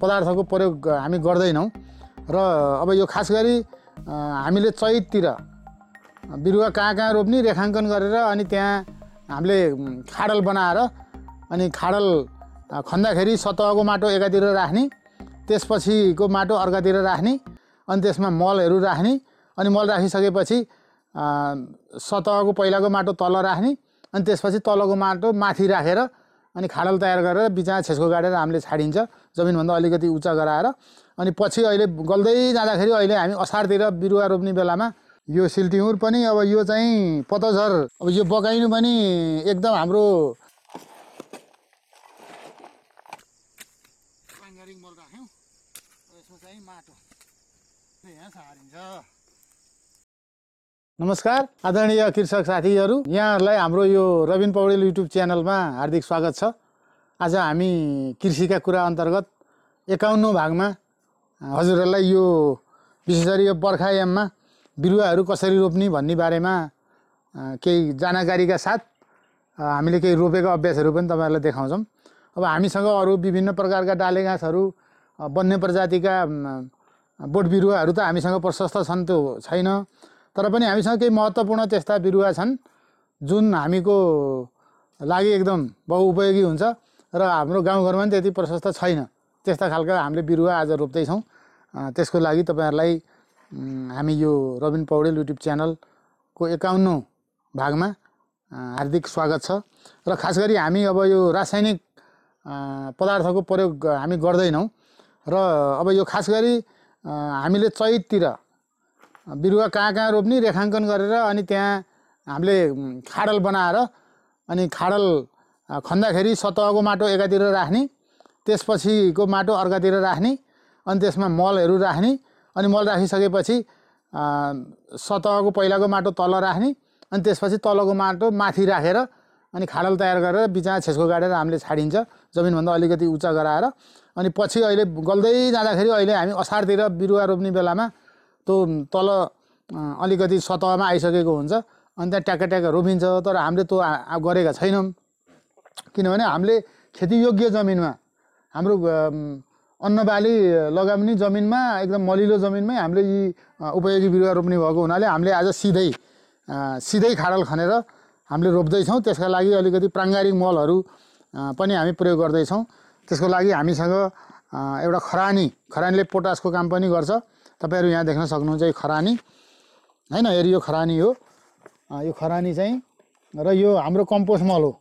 पदार्थको प्रयोग हामी गर्दैनौँ र अब यो खास गरी हामीले चैततिर बिरुवा कहाँ कहाँ रोप्ने रेखाङ्कन गरेर अनि त्यहाँ हामीले खाडल बनाएर अनि खाडल खन्दाखेरि सतहको माटो एकातिर राख्ने त्यसपछिको माटो अर्कातिर राख्ने अनि त्यसमा मलहरू राख्ने अनि मल राखिसकेपछि सतहको पहिलाको माटो तल राख्ने अनि त्यसपछि तलको माटो माथि राखेर अनि खाडल तयार गरेर बिचमा छेस्को गाडेर हामीले छाडिन्छ जमिनभन्दा अलिकति उच्च गराएर अनि पछि अहिले गल्दै जाँदाखेरि अहिले हामी असारतिर बिरुवा रोप्ने बेलामा यो सिल्टिहुर पनि अब यो चाहिँ पतझर अब यो बगाइनु पनि एकदम हाम्रो नमस्कार आदरणीय कृषक साथीहरू यहाँहरूलाई हाम्रो यो रविन पौडेल युट्युब च्यानलमा हार्दिक स्वागत छ आज हामी कृषिका कुरा अन्तर्गत एकाउन्नौ भागमा हजुरहरूलाई यो विशेष गरी यो बर्खायाममा बिरुवाहरू कसरी रोप्ने भन्ने बारेमा केही जानकारीका साथ हामीले केही रोपेको अभ्यासहरू पनि तपाईँहरूलाई देखाउँछौँ अब हामीसँग अरू विभिन्न प्रकारका डाले घाँसहरू वन्य प्रजातिका बोट बिरुवाहरू त हामीसँग प्रशस्त छन् त्यो छैन तर पनि हामीसँग केही महत्त्वपूर्ण त्यस्ता बिरुवा छन् जुन हामीको लागि एकदम बहुउपयोगी हुन्छ र हाम्रो गाउँघरमा पनि त्यति प्रशस्त छैन त्यस्ता खालका हामीले बिरुवा आज रोप्दैछौँ त्यसको लागि तपाईँहरूलाई हामी यो रबिन पौडेल युट्युब च्यानलको एकाउन्नौ भागमा हार्दिक स्वागत छ र खास गरी हामी अब यो रासायनिक पदार्थको प्रयोग हामी गर्दैनौँ र अब यो खास गरी हामीले चैततिर बिरुवा कहाँ कहाँ रोप्ने रेखाङ्कन गरेर अनि त्यहाँ हामीले खाडल बनाएर अनि खाडल खन्दाखेरि सतहको माटो एकातिर राख्ने त्यसपछिको माटो अर्कातिर राख्ने अनि त्यसमा मलहरू राख्ने अनि मल राखिसकेपछि सतहको पहिलाको माटो तल राख्ने अनि त्यसपछि तलको माटो माथि राखेर अनि खाडल तयार गरेर बिचमा छेस्को गाडेर हामीले छाडिन्छ जमिनभन्दा अलिकति उच्च गराएर अनि पछि अहिले गल्दै जाँदाखेरि अहिले हामी असारतिर बिरुवा रोप्ने बेलामा त्यो तल अलिकति सतहमा आइसकेको हुन्छ अनि त्यहाँ ट्याक्क ट्याक्क रोपिन्छ तर हामीले त्यो गरेका छैनौँ किनभने हामीले खेतीयोग्य जमिनमा हाम्रो अन्नबाली लगाउने जमिनमा एकदम मलिलो जमिनमै हामीले यी उपयोगी बिरुवा रोप्ने भएको हुनाले हामीले आज सिधै सिधै खाडल खनेर हामीले रोप्दैछौँ त्यसका लागि अलिकति प्राङ्गारिक मलहरू पनि हामी प्रयोग गर्दैछौँ त्यसको लागि हामीसँग एउटा खरानी खरानीले पोटासको काम पनि गर्छ तपाईँहरू यहाँ देख्न सक्नुहुन्छ यो खरानी होइन हेरी यो खरानी हो यो खरानी चाहिँ र यो हाम्रो कम्पोस्ट मल हो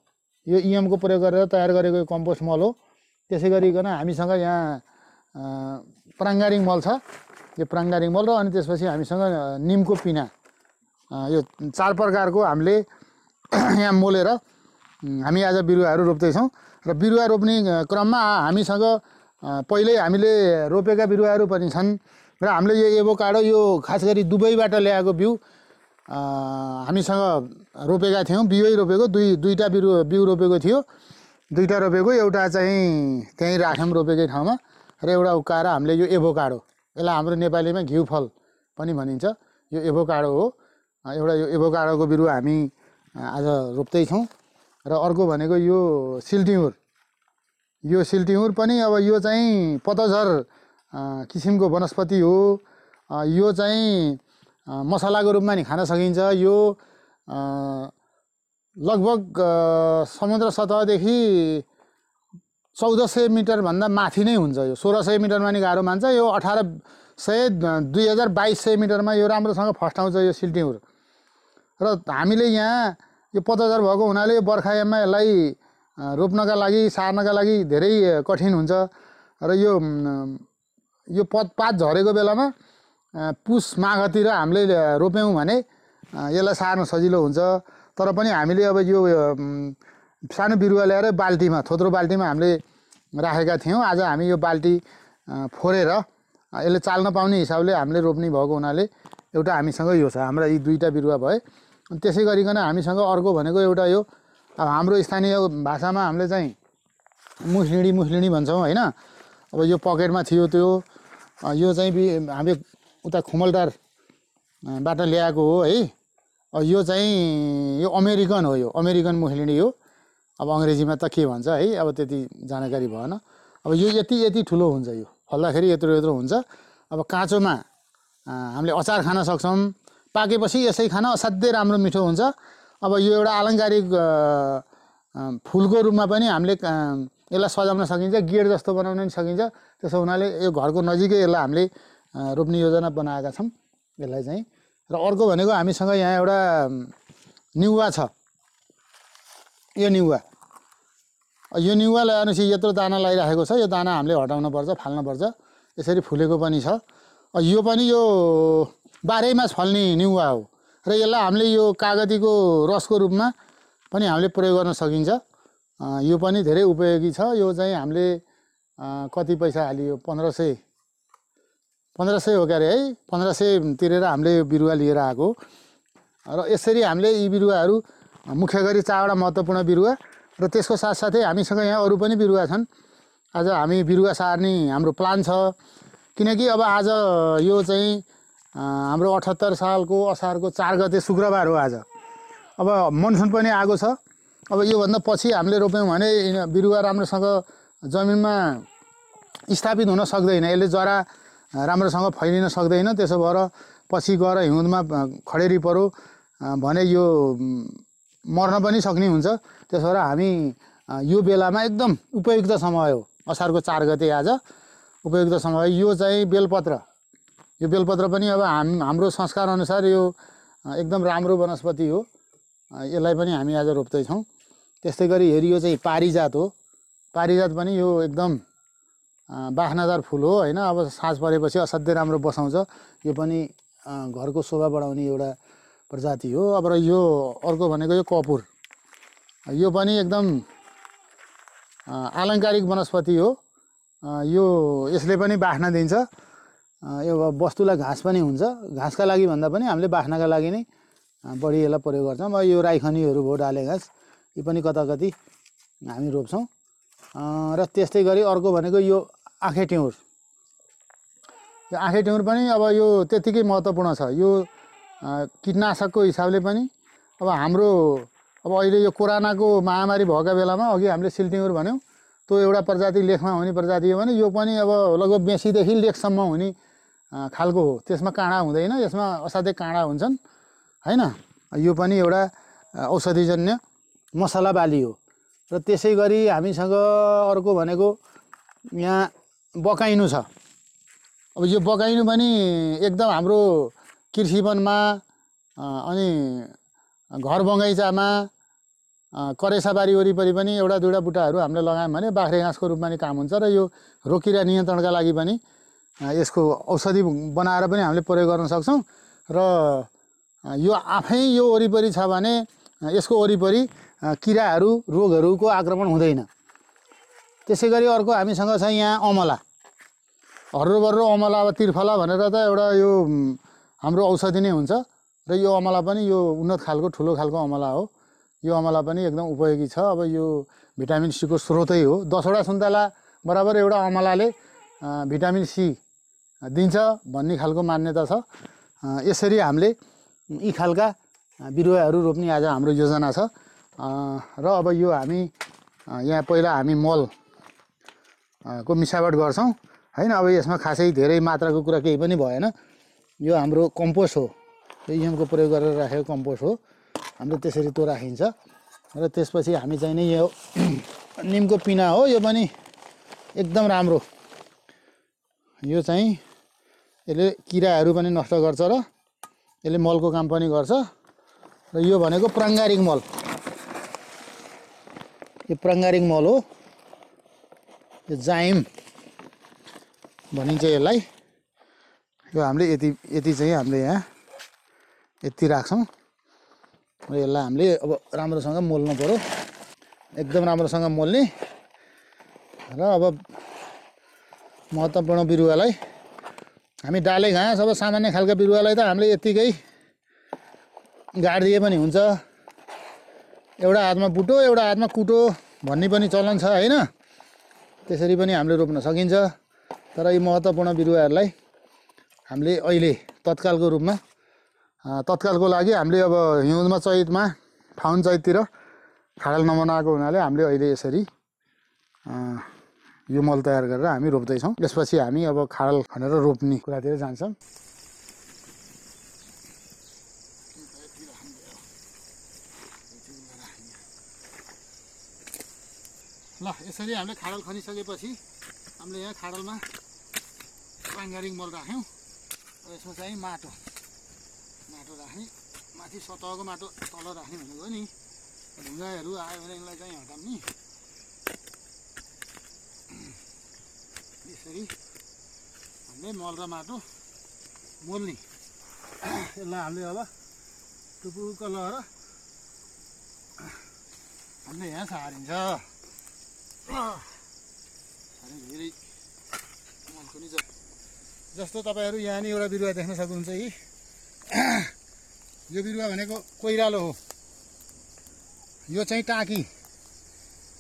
यो इएमको e प्रयोग गरेर तयार गरेको यो कम्पोस्ट मल हो त्यसै गरिकन हामीसँग यहाँ प्राङ्गारिङ मल छ यो प्राङ्गारिङ मल र अनि त्यसपछि हामीसँग निमको पिना यो चार प्रकारको हामीले यहाँ मोलेर हामी आज बिरुवाहरू रोप्दैछौँ र बिरुवा रोप्ने क्रममा हामीसँग पहिल्यै हामीले रोपेका बिरुवाहरू पनि छन् र हामीले यो एभोकाडो यो खास गरी दुबईबाट ल्याएको बिउ हामीसँग रोपेका थियौँ बिउै रोपेको दुई दुईवटा बिरु बिउ रोपेको थियो दुईवटा रोपेको एउटा चाहिँ त्यहीँ राख्यौँ रोपेकै ठाउँमा र एउटा उकाएर हामीले यो एभोकाडो यसलाई हाम्रो नेपालीमा घिउ फल पनि भनिन्छ यो एभोकाडो हो एउटा यो एभोकाडोको बिरुवा हामी आज रोप्दैछौँ र अर्को भनेको यो सिल्टिउर यो सिल्टिउर पनि अब यो चाहिँ पतझर किसिमको वनस्पति हो यो चाहिँ मसलाको रूपमा नि खान सकिन्छ यो लगभग समुद्र सतहदेखि चौध सय मिटरभन्दा माथि नै हुन्छ यो सोह्र सय मिटरमा नि गाह्रो मान्छ यो अठार सय दुई हजार बाइस सय मिटरमा यो राम्रोसँग फस्टाउँछ यो सिल्टिङहरू र हामीले यहाँ यो पतझर भएको हुनाले बर्खायाममा यसलाई रोप्नका लागि सार्नका लागि धेरै कठिन हुन्छ र यो यो पत पात झरेको बेलामा पुस माघतिर हामीले रोप्यौँ भने यसलाई सार्न सजिलो हुन्छ तर पनि हामीले अब यो सानो बिरुवा ल्याएर बाल्टीमा थोत्रो बाल्टीमा हामीले राखेका थियौँ आज हामी यो बाल्टी फोरेर यसले चाल्न पाउने हिसाबले हामीले रोप्ने भएको हुनाले एउटा हामीसँग यो छ हाम्रो यी दुईवटा बिरुवा भए त्यसै गरिकन हामीसँग अर्को भनेको एउटा यो अब हाम्रो स्थानीय भाषामा हामीले चाहिँ मुसलिडी मुस्लिडी भन्छौँ होइन अब यो पकेटमा थियो त्यो यो चाहिँ हामी उता खुमलदारबाट ल्याएको हो है यो चाहिँ यो अमेरिकन हो यो अमेरिकन मुखेलिनी यो अब अङ्ग्रेजीमा त के भन्छ है अब त्यति जानकारी भएन अब यो यति यति ठुलो हुन्छ यो फल्दाखेरि यत्रो यत्रो हुन्छ अब काँचोमा हामीले अचार खान सक्छौँ पाकेपछि यसै खान असाध्यै राम्रो मिठो हुन्छ अब यो एउटा आलङ्कारिक फुलको रूपमा पनि हामीले यसलाई सजाउन सकिन्छ गेट जस्तो बनाउन पनि सकिन्छ त्यसो हुनाले यो घरको नजिकै यसलाई हामीले रोप्ने योजना बनाएका छौँ यसलाई चाहिँ र अर्को भनेको हामीसँग यहाँ एउटा निउवा छ यो निउवा यो निउवा लगाएपछि यत्रो दाना लगाइराखेको छ यो दाना हामीले हटाउनुपर्छ फाल्नुपर्छ यसरी फुलेको पनि छ यो पनि यो बाह्रै मास फल्ने निउवा हो र यसलाई हामीले यो कागतीको रसको रूपमा पनि हामीले प्रयोग गर्न सकिन्छ यो पनि धेरै उपयोगी छ यो चाहिँ हामीले कति पैसा हालियो पन्ध्र सय पन्ध्र सय हो क्या अरे है पन्ध्र सय तिरेर हामीले यो बिरुवा लिएर आएको र यसरी हामीले यी बिरुवाहरू मुख्य गरी चारवटा महत्त्वपूर्ण बिरुवा र त्यसको साथसाथै हामीसँग यहाँ अरू पनि बिरुवा छन् आज हामी बिरुवा सार्ने हाम्रो प्लान छ किनकि अब आज यो चाहिँ हाम्रो अठहत्तर सालको असारको चार गते शुक्रबार हो आज अब मनसुन पनि आएको छ अब योभन्दा पछि हामीले रोप्यौँ भने बिरुवा राम्रोसँग जमिनमा स्थापित हुन सक्दैन यसले जरा राम्रोसँग फैलिन सक्दैन त्यसो भएर पछि गएर हिउँदमा खडेरी परो भने यो मर्न पनि सक्ने हुन्छ त्यसो भएर हामी यो बेलामा एकदम उपयुक्त समय हो असारको चार गते आज उपयुक्त समय यो चाहिँ बेलपत्र यो बेलपत्र पनि अब हाम हाम्रो अनुसार यो एकदम राम्रो वनस्पति हो यसलाई पनि हामी आज रोप्दैछौँ त्यस्तै गरी हेरियो यो चाहिँ पारिजात हो पारिजात पनि यो एकदम बाख्नादार फुल हो होइन अब साँझ परेपछि असाध्यै राम्रो बसाउँछ यो पनि घरको शोभा बढाउने एउटा प्रजाति हो अब र यो अर्को भनेको यो कपुर यो पनि एकदम आलङ्कारिक वनस्पति हो यो यसले पनि बाख्ना दिन्छ यो वस्तुलाई घाँस पनि हुन्छ घाँसका लागि भन्दा पनि हामीले बाख्नाका लागि नै बढी यसलाई प्रयोग गर्छौँ अब यो राईखनीहरू भयो डाले घाँस यो पनि कता हामी रोप्छौँ र त्यस्तै गरी अर्को भनेको यो आँखे टिउर यो आँखे टिउर पनि अब यो त्यत्तिकै महत्त्वपूर्ण छ यो किटनाशकको हिसाबले पनि अब हाम्रो अब अहिले यो कोरोनाको महामारी भएको बेलामा अघि हामीले सिल्टिङुर भन्यौँ त्यो एउटा प्रजाति लेखमा हुने प्रजाति हो भने यो पनि अब लगभग बेसीदेखि लेखसम्म हुने खालको हो त्यसमा काँडा हुँदैन यसमा असाध्यै काँडा हुन्छन् होइन यो पनि एउटा औषधिजन्य मसला बाली हो र त्यसै गरी हामीसँग अर्को भनेको यहाँ बकाइनु छ अब यो बगाइनु पनि एकदम हाम्रो कृषि वनमा अनि घर बगैँचामा करेसाबारी वरिपरि पनि एउटा दुईवटा बुट्टाहरू हामीले लगायौँ भने बाख्रे घाँसको रूपमा नि काम हुन्छ र यो रोकिरा नियन्त्रणका लागि पनि यसको औषधि बनाएर पनि हामीले प्रयोग गर्न सक्छौँ र यो आफै यो वरिपरि छ भने यसको वरिपरि किराहरू रोगहरूको आक्रमण हुँदैन त्यसै गरी अर्को हामीसँग छ यहाँ अमला हर्रो अमला अब तिर्फला भनेर त एउटा यो हाम्रो औषधि नै हुन्छ र यो अमला पनि यो उन्नत खालको ठुलो खालको अमला हो यो अमला पनि एकदम उपयोगी छ अब यो भिटामिन सीको स्रोतै हो दसवटा सुन्तला बराबर एउटा अमलाले भिटामिन सी दिन्छ भन्ने खालको मान्यता छ यसरी हामीले यी खालका बिरुवाहरू रोप्ने आज हाम्रो योजना छ र अब यो हामी यहाँ पहिला हामी मल को मिसावट गर्छौँ होइन अब यसमा खासै धेरै मात्राको कुरा केही पनि भएन यो हाम्रो कम्पोस्ट हो यो इएमको प्रयोग गरेर राखेको कम्पोस्ट हो हाम्रो त्यसरी त्यो राखिन्छ र त्यसपछि हामी चाहिँ नि यो निमको पिना हो यो पनि एकदम राम्रो यो चाहिँ यसले किराहरू पनि नष्ट गर्छ र यसले मलको काम पनि गर्छ र यो भनेको प्राङ्गारिक मल यो प्राङ्गारिक मल हो यो जाइम भनिन्छ यसलाई यो हामीले यति यति चाहिँ हामीले यहाँ यति राख्छौँ र यसलाई हामीले अब राम्रोसँग मोल्नु पऱ्यो एकदम राम्रोसँग मोल्ने र अब महत्त्वपूर्ण बिरुवालाई हामी डाले घाँस अब सामान्य खालको बिरुवालाई त हामीले यत्तिकै गाडिदिए पनि हुन्छ एउटा हातमा बुटो एउटा हातमा कुटो भन्ने पनि चलन छ होइन त्यसरी पनि हामीले रोप्न सकिन्छ तर यी महत्त्वपूर्ण बिरुवाहरूलाई हामीले अहिले तत्कालको रूपमा तत्कालको लागि हामीले अब हिउँदमा चैतमा फाउन चैततिर खाडल नमनाएको हुनाले हामीले अहिले यसरी यो मल तयार गरेर हामी रोप्दैछौँ त्यसपछि हामी अब खाडल खनेर रोप्ने कुरातिर जान्छौँ ल यसरी हामीले खाडल खनिसकेपछि हामीले यहाँ खाडलमा पाङ्गारिङ मल राख्यौँ र यसमा चाहिँ माटो माटो राख्ने माथि सतहको माटो तल राख्ने भनेको नि ढुङ्गाहरू आयो भने यसलाई चाहिँ हटाउने यसरी हामीले मल र माटो मोल्ने यसलाई हामीले अब टुपुक्क लगाएर हामीले यहाँ सारिन्छ जस्तो तपाईँहरू यहाँ नि एउटा बिरुवा देख्न सक्नुहुन्छ यी यो बिरुवा भनेको कोइरालो हो यो चाहिँ टाँकी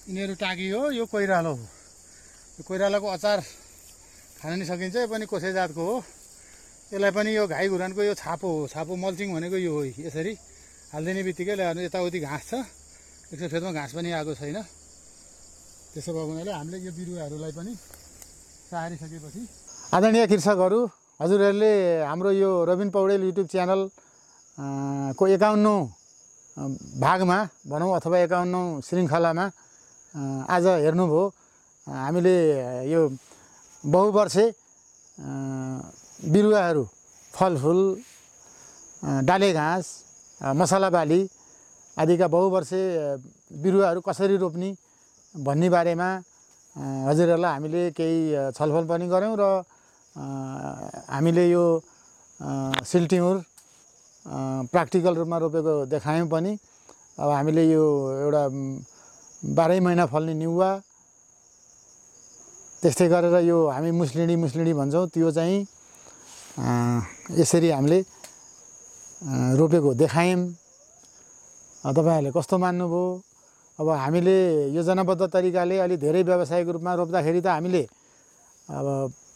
यिनीहरू टाँकी हो यो कोइरालो हो यो कोइरालोको अचार खान नि सकिन्छ यो पनि कसै जातको हो यसलाई पनि यो घाइ घुरानको यो छापो हो छापो मल्चिङ भनेको यो हो यसरी हालिदिने बित्तिकै यताउति घाँस छ यसको फेदमा घाँस पनि आएको छैन त्यसो भएको हुनाले हामीले यो बिरुवाहरूलाई पनि सारिसकेपछि आदरणीय कृषकहरू हजुरहरूले हाम्रो यो रबिन पौडेल युट्युब च्यानल को एकाउन्नौ भागमा भनौँ अथवा एकाउन्नौ श्रृङ्खलामा आज हेर्नुभयो हामीले यो बहुवर्षे बिरुवाहरू फलफुल डाले घाँस मसाला बाली आदिका बहुवर्षे बिरुवाहरू कसरी रोप्ने भन्ने बारेमा हजुरहरूलाई हामीले केही छलफल पनि गऱ्यौँ र हामीले यो सिल्टिहुर प्र्याक्टिकल रूपमा रोपेको देखायौँ पनि अब हामीले यो एउटा बाह्रै महिना फल्ने निउवा त्यस्तै गरेर यो हामी मुस्लिडी मुस्लिडी भन्छौँ त्यो चाहिँ यसरी हामीले रोपेको देखायौँ तपाईँहरूले कस्तो मान्नुभयो अब हामीले योजनाबद्ध तरिकाले अलि धेरै व्यावसायिक रूपमा रोप्दाखेरि त हामीले अब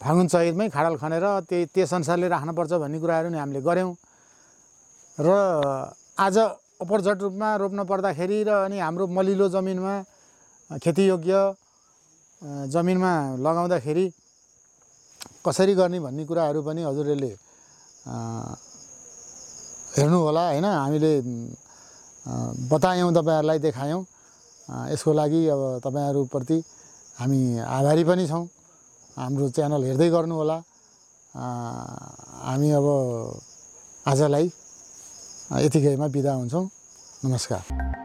फागुन चैतमै खाडल खनेर त्यही त्यस अनुसारले राख्नुपर्छ भन्ने कुराहरू नि हामीले गऱ्यौँ र आज अपरझट रूपमा रोप्न पर्दाखेरि र अनि हाम्रो मलिलो जमिनमा खेतीयोग्य जमिनमा लगाउँदाखेरि कसरी गर्ने भन्ने कुराहरू पनि हजुरहरूले हेर्नु होला होइन हामीले बतायौँ तपाईँहरूलाई देखायौँ यसको लागि अब तपाईँहरूप्रति हामी आभारी पनि छौँ हाम्रो च्यानल हेर्दै गर्नुहोला हामी अब आजलाई यतिकैमा बिदा हुन्छौँ नमस्कार